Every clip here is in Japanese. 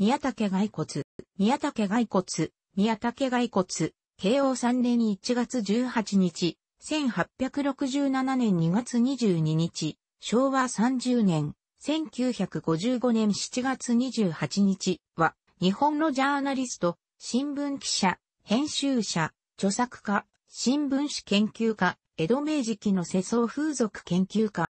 宮武骸骨、宮武骸骨、宮武骸骨、慶応3年1月18日、1867年2月22日、昭和30年、1955年7月28日は、日本のジャーナリスト、新聞記者、編集者、著作家、新聞紙研究家、江戸明治期の世相風俗研究家。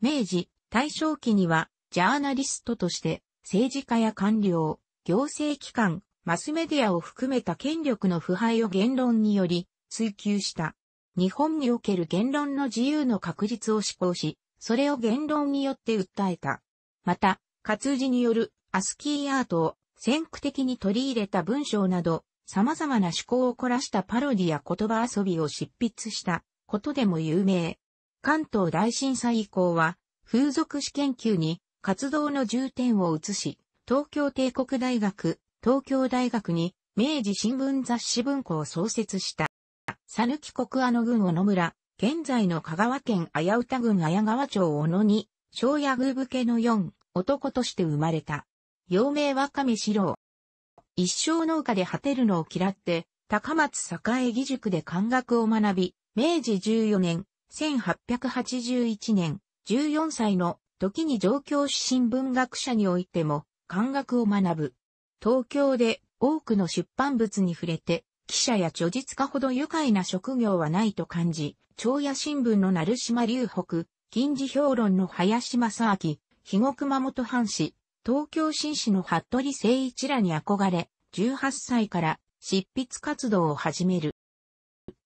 明治、大正期には、ジャーナリストとして、政治家や官僚、行政機関、マスメディアを含めた権力の腐敗を言論により追求した。日本における言論の自由の確立を施行し、それを言論によって訴えた。また、活字によるアスキーアートを先駆的に取り入れた文章など、様々な思考を凝らしたパロディや言葉遊びを執筆したことでも有名。関東大震災以降は、風俗史研究に活動の重点を移し、東京帝国大学、東京大学に明治新聞雑誌文庫を創設した。さぬき国阿野郡小野村、現在の香川県綾歌郡綾川町小野に、小野宮武家の四男として生まれた。幼名若亀四郎。一生農家で果てるのを嫌って、高松栄義塾で漢学を学び、明治14年、1881年、14歳の時に上京出身文学者においても、漢学を学ぶ。東京で多くの出版物に触れて、記者や著述家ほど愉快な職業はないと感じ、長野新聞の成島隆北、近似評論の林正明、肥後熊本藩士、東京新士の服部誠一らに憧れ、18歳から執筆活動を始める。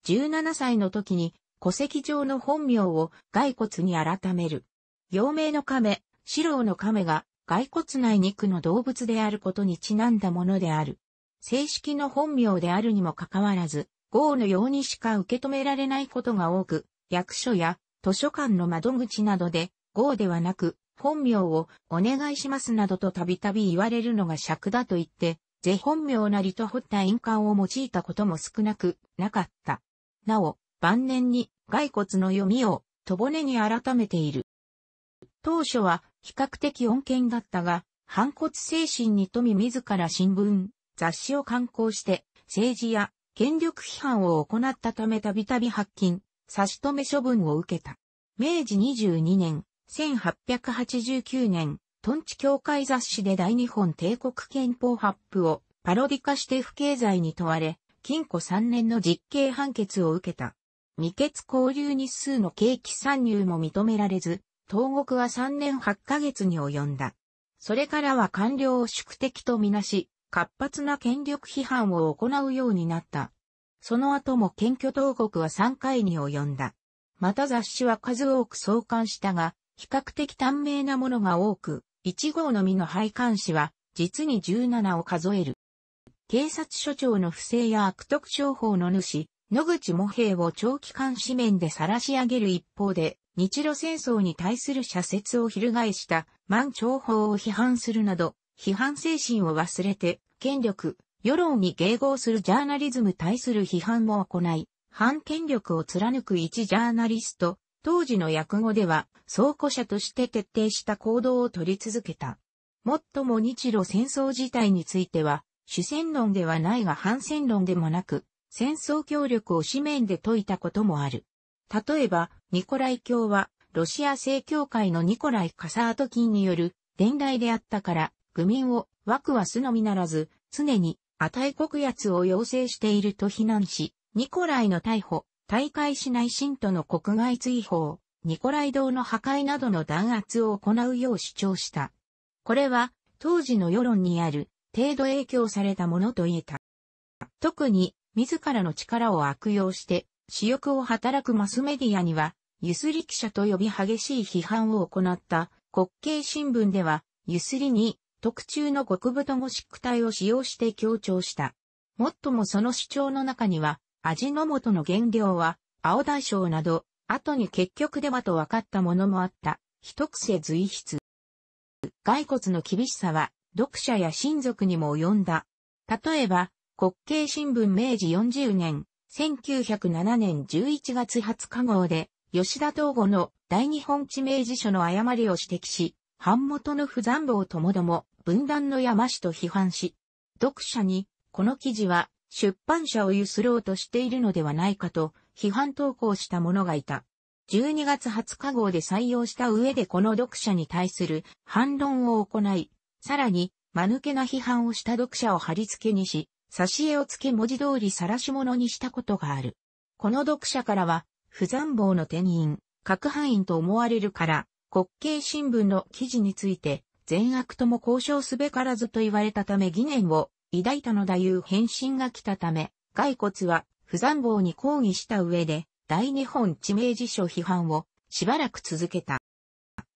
17歳の時に戸籍上の本名を骸骨に改める。陽明の亀、四郎の亀が、骸骨内肉の動物であることにちなんだものである。正式の本名であるにもかかわらず、号のようにしか受け止められないことが多く、役所や図書館の窓口などで、号ではなく、本名をお願いしますなどとたびたび言われるのが尺だと言って、是本名なりと掘った印鑑を用いたことも少なくなかった。なお、晩年に骸骨の読みを、とぼねに改めている。当初は比較的穏健だったが、反骨精神に富み自ら新聞、雑誌を刊行して、政治や権力批判を行ったためたびたび発禁、差し止め処分を受けた。明治22年、1889年、トンチ協会雑誌で大日本帝国憲法発布をパロディ化して不経済に問われ、禁錮3年の実刑判決を受けた。未決交流日数の景気参入も認められず、投獄は3年8ヶ月に及んだ。それからは官僚を宿敵とみなし、活発な権力批判を行うようになった。その後も検挙投獄は3回に及んだ。また雑誌は数多く創刊したが、比較的短命なものが多く、1号のみの廃刊誌は、実に17を数える。警察署長の不正や悪徳商法の主、野口茂平を長期間紙面で晒し上げる一方で、日露戦争に対する社説を翻した満朝法を批判するなど、批判精神を忘れて、権力、世論に迎合するジャーナリズム対する批判も行い、反権力を貫く一ジャーナリスト、当時の訳語では、倉庫者として徹底した行動を取り続けた。もっとも日露戦争自体については、主戦論ではないが反戦論でもなく、戦争協力を紙面で説いたこともある。例えば、ニコライ教は、ロシア正教会のニコライ・カサートキンによる伝来であったから、愚民を枠はすのみならず、常に値国奴を要請していると非難し、ニコライの逮捕、大会しない信徒の国外追放、ニコライ堂の破壊などの弾圧を行うよう主張した。これは、当時の世論にある、程度影響されたものと言えた。特に、自らの力を悪用して、私欲を働くマスメディアには、ゆすり記者と呼び激しい批判を行った国慶新聞では、ゆすりに特注の極太ゴシック体を使用して強調した。もっともその主張の中には、味の素の原料は、青大将など、後に結局ではと分かったものもあった、一癖随筆。骸骨の厳しさは、読者や親族にも及んだ。例えば、国慶新聞明治40年、1907年11月20日号で、吉田東吾の大日本地名辞書の誤りを指摘し、版元の不残坊ともども、分断の山氏と批判し、読者に、この記事は出版社を揺すろうとしているのではないかと、批判投稿した者がいた。12月20日号で採用した上でこの読者に対する反論を行い、さらに、間抜けな批判をした読者を貼り付けにし、挿絵をつけ文字通り晒し物にしたことがある。この読者からは、不残坊の天院、各範囲と思われるから、国慶新聞の記事について、善悪とも交渉すべからずと言われたため疑念を抱いたのだいう返信が来たため、骸骨は不残坊に抗議した上で、大日本知名辞書批判をしばらく続けた。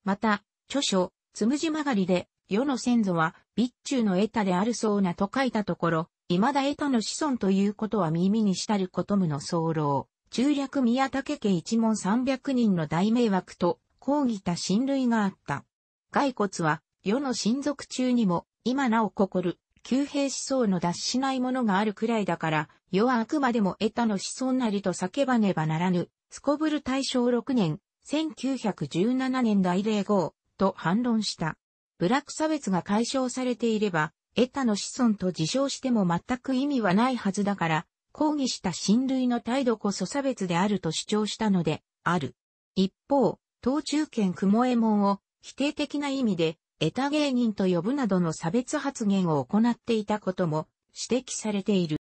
また、著書、つむじ曲がりで、世の先祖は、備中の得たであるそうなと書いたところ、未だ得たの子孫ということは耳にしたることむの騒動、中略宮武家一門300人の大迷惑と、抗議た親類があった。骸骨は、世の親族中にも、今なおる、旧兵思想の脱しないものがあるくらいだから、世はあくまでも得たの子孫なりと叫ばねばならぬ、すこぶる大正6年、1917年大礼号、と反論した。部落差別が解消されていれば、得たの子孫と自称しても全く意味はないはずだから、抗議した親類の態度こそ差別であると主張したので、ある。一方、東中堅雲右衛門を否定的な意味で、エタ芸人と呼ぶなどの差別発言を行っていたことも指摘されている。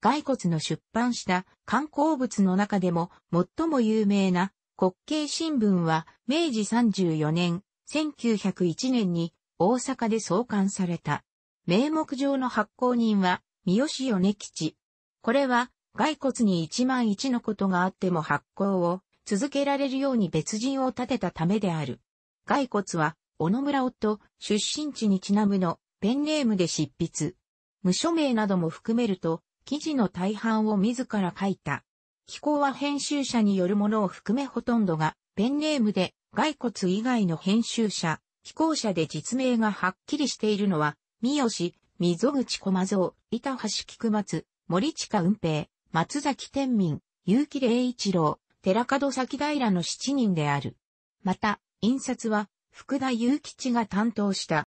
骸骨の出版した観光物の中でも最も有名な国慶新聞は明治34年1901年に大阪で創刊された。名目上の発行人は、三好米吉。これは、骸骨に一万一のことがあっても発行を続けられるように別人を立てたためである。骸骨は、小野村夫、出身地にちなむの、ペンネームで執筆。無署名なども含めると、記事の大半を自ら書いた。飛行は編集者によるものを含めほとんどが、ペンネームで、骸骨以外の編集者、飛行者で実名がはっきりしているのは、三好、溝口駒蔵、板橋菊松、森近雲平、松崎天民、結城礼一郎、寺門崎平の七人である。また、印刷は、福田雄吉が担当した。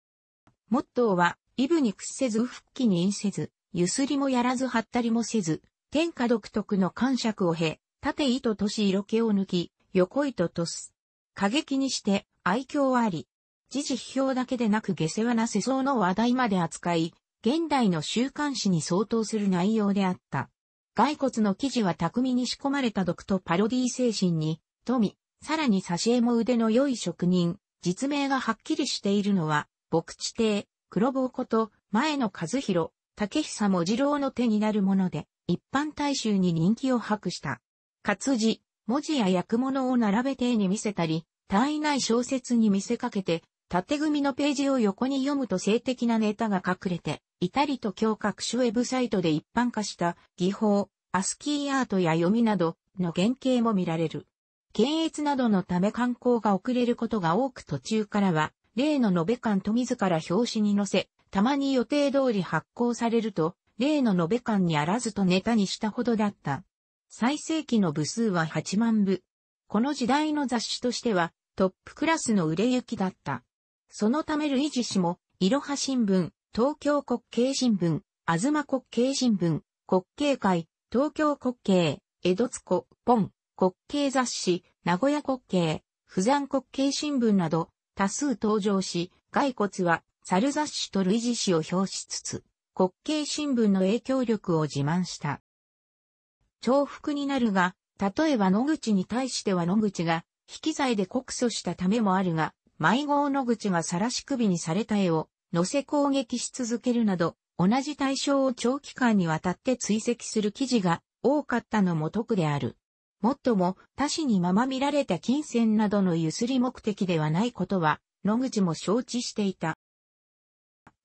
モットーは、イブに屈せず復帰に因せず、ゆすりもやらずはったりもせず、天下独特の感触を経、縦糸とし色気を抜き、横糸とす。過激にして愛嬌あり、時事評だけでなく下世話な世相の話題まで扱い、現代の週刊誌に相当する内容であった。骸骨の記事は巧みに仕込まれた毒とパロディ精神に、富、さらに挿絵も腕の良い職人、実名がはっきりしているのは、牧地帝、黒棒こと、前野和弘、竹久文次郎の手になるもので、一般大衆に人気を博した。活字、文字や役物を並べて絵に見せたり、単位ない小説に見せかけて、縦組のページを横に読むと性的なネタが隠れて、いたりと教科書種ウェブサイトで一般化した技法、アスキーアートや読みなどの原型も見られる。検閲などのため観光が遅れることが多く途中からは、例の延べ館と自ら表紙に載せ、たまに予定通り発行されると、例の延べ館にあらずとネタにしたほどだった。最盛期の部数は8万部。この時代の雑誌としてはトップクラスの売れ行きだった。そのためルイジ氏も、いろは新聞、東京国慶新聞、あずま国慶新聞、国慶会、東京国慶、江戸津湖、ポン、国慶雑誌、名古屋国慶、釜山国慶新聞など、多数登場し、骸骨は、猿雑誌と類ジ氏を表しつつ、国慶新聞の影響力を自慢した。重複になるが、例えば野口に対しては野口が、引き罪で告訴したためもあるが、迷子野口が晒し首にされた絵を載せ攻撃し続けるなど、同じ対象を長期間にわたって追跡する記事が多かったのも得である。もっとも、他氏にまま見られた金銭などのゆすり目的ではないことは、野口も承知していた。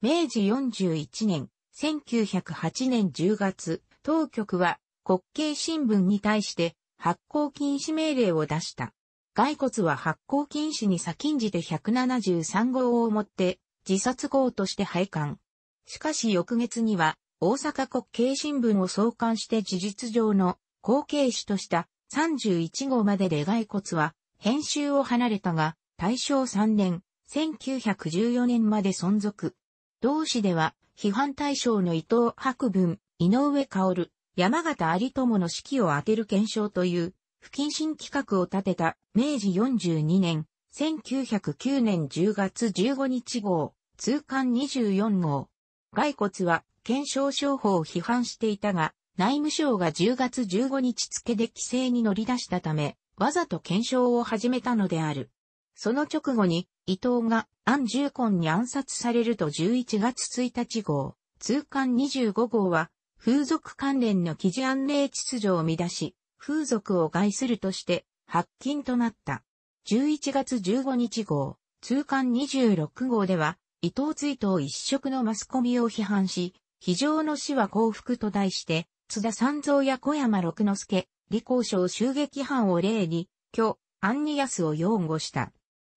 明治41年、1908年10月、当局は国慶新聞に対して発行禁止命令を出した。骸骨は発行禁止に先んじて173号をもって、自殺号として廃刊。しかし翌月には、大阪国慶新聞を創刊して事実上の後継史とした31号までで骸骨は編集を離れたが、大正3年、1914年まで存続。同誌では、批判対象の伊藤博文、井上薫、山形有友の指揮を当てる検証という不謹慎企画を立てた明治42年、1909年10月15日号、通巻24号。骸骨は、検証商法を批判していたが、内務省が10月15日付で規制に乗り出したため、わざと検証を始めたのである。その直後に、伊藤が、安重根に暗殺されると11月1日号、通巻25号は、風俗関連の記事案例秩序を乱し、風俗を害するとして、発禁となった。11月15日号、通刊26号では、伊藤追悼一色のマスコミを批判し、非常の死は幸福と題して、津田三蔵や小山六之助、李光章襲撃犯を例に、今日、アンニヤスを擁護した。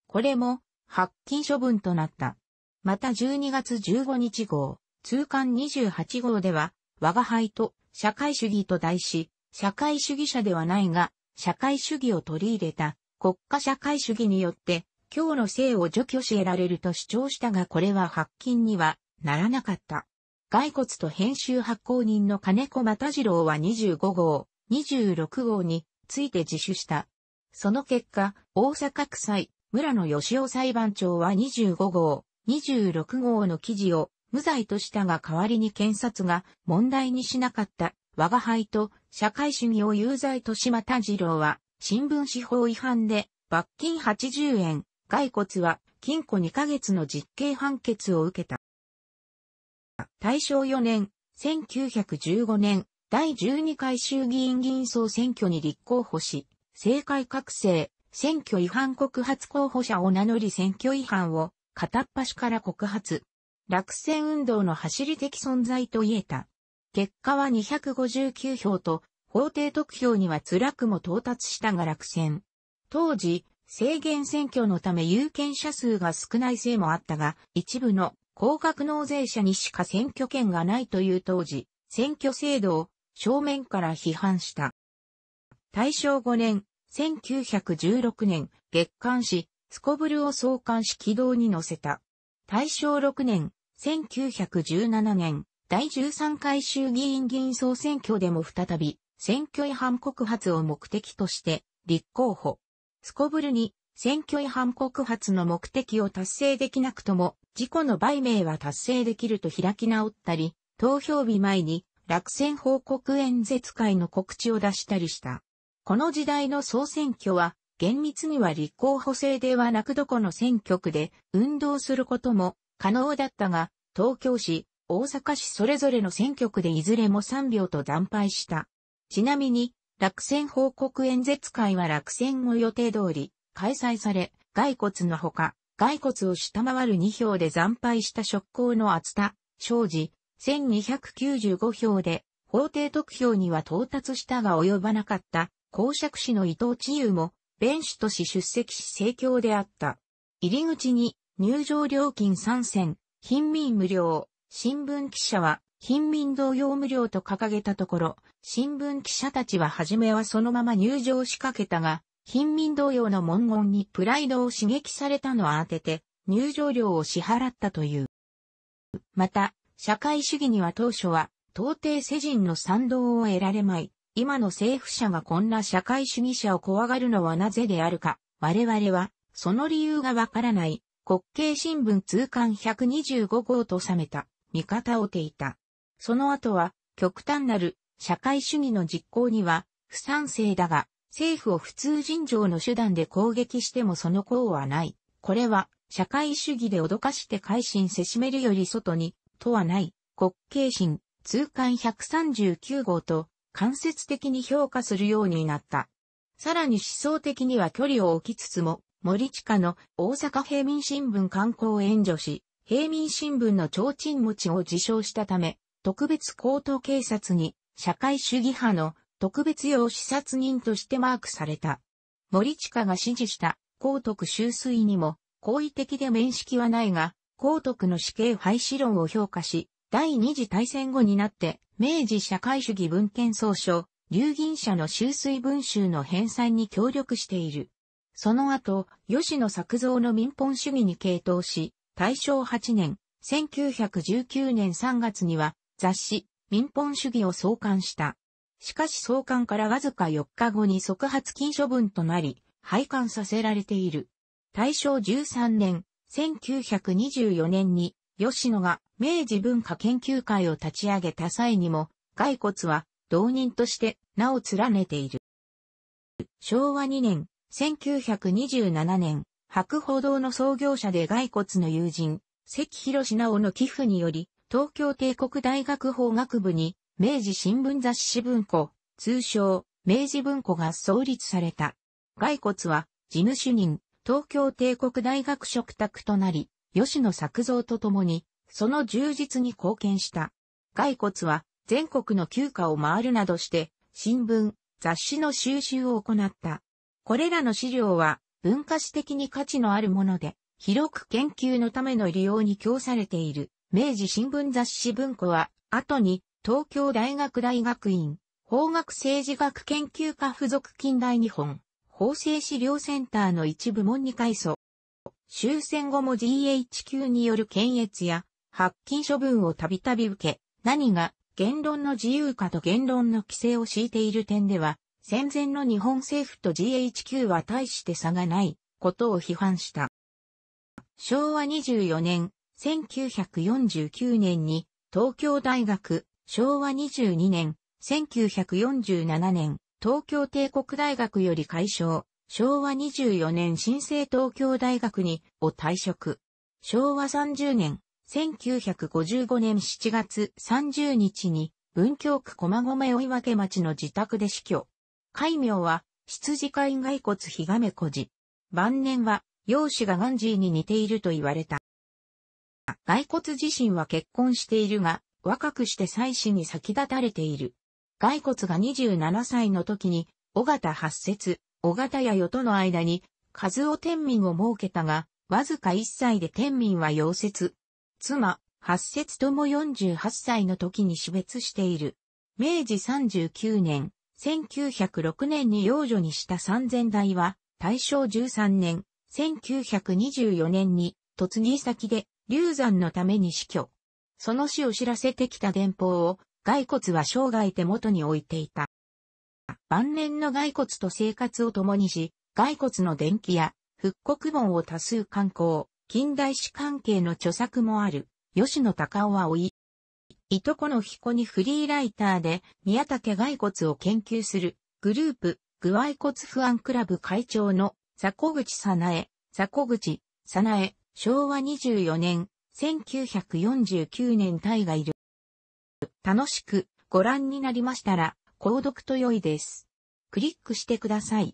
これも、発禁処分となった。また12月15日号、通刊28号では、我が輩と社会主義と題し、社会主義者ではないが、社会主義を取り入れた国家社会主義によって、今日の性を除去し得られると主張したがこれは発禁にはならなかった。骸骨と編集発行人の金子又次郎は25号、26号について自首した。その結果、大阪区裁、村野義雄裁判長は25号、26号の記事を無罪としたが代わりに検察が問題にしなかった我が輩と社会主義を有罪としまた次郎は、新聞司法違反で、罰金80円、骸骨は禁錮2ヶ月の実刑判決を受けた。大正4年、1915年、第12回衆議院議員総選挙に立候補し、政界覚醒、選挙違反告発候補者を名乗り選挙違反を片っ端から告発。落選運動の走り的存在と言えた。結果は259票と、法定得票には辛くも到達したが落選。当時、制限選挙のため有権者数が少ないせいもあったが、一部の高額納税者にしか選挙権がないという当時、選挙制度を正面から批判した。大正5年、1916年、月刊誌、スコブルを創刊し軌道に乗せた。大正6年、1917年、第13回衆議院議員総選挙でも再び、選挙違反告発を目的として、立候補。すこぶるに、選挙違反告発の目的を達成できなくとも、事故の売名は達成できると開き直ったり、投票日前に落選報告演説会の告知を出したりした。この時代の総選挙は、厳密には立候補制ではなくどこの選挙区で運動することも可能だったが、東京市、大阪市それぞれの選挙区でいずれも3票と惨敗した。ちなみに、落選報告演説会は落選後予定通り開催され、骸骨のほか、骸骨を下回る2票で惨敗した職工の厚田、庄司、1295票で、法定得票には到達したが及ばなかった、公爵氏の伊藤千優も、弁士とし出席し盛況であった。入り口に、入場料金3 0貧民無料、新聞記者は、貧民同様無料と掲げたところ、新聞記者たちは初めはそのまま入場しかけたが、貧民同様の文言にプライドを刺激されたのを当てて、入場料を支払ったという。また、社会主義には当初は、到底世人の賛同を得られまい。今の政府者がこんな社会主義者を怖がるのはなぜであるか。我々は、その理由がわからない。国慶新聞通関125号と収めた。味方をていた。その後は、極端なる社会主義の実行には不賛成だが、政府を普通尋常の手段で攻撃してもその功はない。これは、社会主義で脅かして改心せしめるより外に、とはない、国慶心、通貫139号と、間接的に評価するようになった。さらに思想的には距離を置きつつも、森近の大阪平民新聞刊行援助し、平民新聞の提灯持ちを自称したため、特別高等警察に社会主義派の特別用視察人としてマークされた。森近が指示した高徳修水にも好意的で面識はないが、高徳の死刑廃止論を評価し、第二次大戦後になって明治社会主義文献総書、流銀社の修水文集の返済に協力している。その後、吉野作造の民本主義に傾倒し、大正8年、1919年3月には雑誌民本主義を創刊した。しかし創刊からわずか4日後に即発禁処分となり、廃刊させられている。大正13年、1924年に吉野が明治文化研究会を立ち上げた際にも、骸骨は同人として名を連ねている。昭和2年、1927年、白宝堂の創業者で骸骨の友人、関広直の寄付により、東京帝国大学法学部に、明治新聞雑誌文庫、通称、明治文庫が創立された。骸骨は、事務主任、東京帝国大学嘱託となり、吉野作造とともに、その充実に貢献した。骸骨は、全国の休暇を回るなどして、新聞、雑誌の収集を行った。これらの資料は、文化史的に価値のあるもので、広く研究のための利用に供されている、明治新聞雑誌文庫は、後に、東京大学大学院、法学政治学研究科附属近代日本、法制資料センターの一部門に改組。終戦後も GHQ による検閲や、発禁処分をたびたび受け、何が言論の自由化と言論の規制を敷いている点では、戦前の日本政府と GHQ は大して差がないことを批判した。昭和24年、1949年に東京大学、昭和22年、1947年、東京帝国大学より解消、昭和24年新生東京大学に、を退職。昭和30年、1955年7月30日に、文京区駒込追分町の自宅で死去。戒名は、羊飼い骸骨ひがめこじ。晩年は、容姿がガンジーに似ていると言われた。骸骨自身は結婚しているが、若くして妻子に先立たれている。骸骨が27歳の時に、尾形八節、尾形や与との間に、数を天民を設けたが、わずか1歳で天民は溶接。妻、八節とも48歳の時に死別している。明治39年、1906年に養女にした三千代は、大正13年、1924年に、突入先で、流産のために死去。その死を知らせてきた電報を、骸骨は生涯手元に置いていた。晩年の骸骨と生活を共にし、骸骨の伝記や、復刻本を多数刊行、近代史関係の著作もある、吉野隆夫は老い、いとこの彦にフリーライターで宮武骸骨を研究するグループ具合骨不安クラブ会長の佐古口さなえ、佐古口さなえ、昭和24年、1949年大がいる。楽しくご覧になりましたら、購読と良いです。クリックしてください。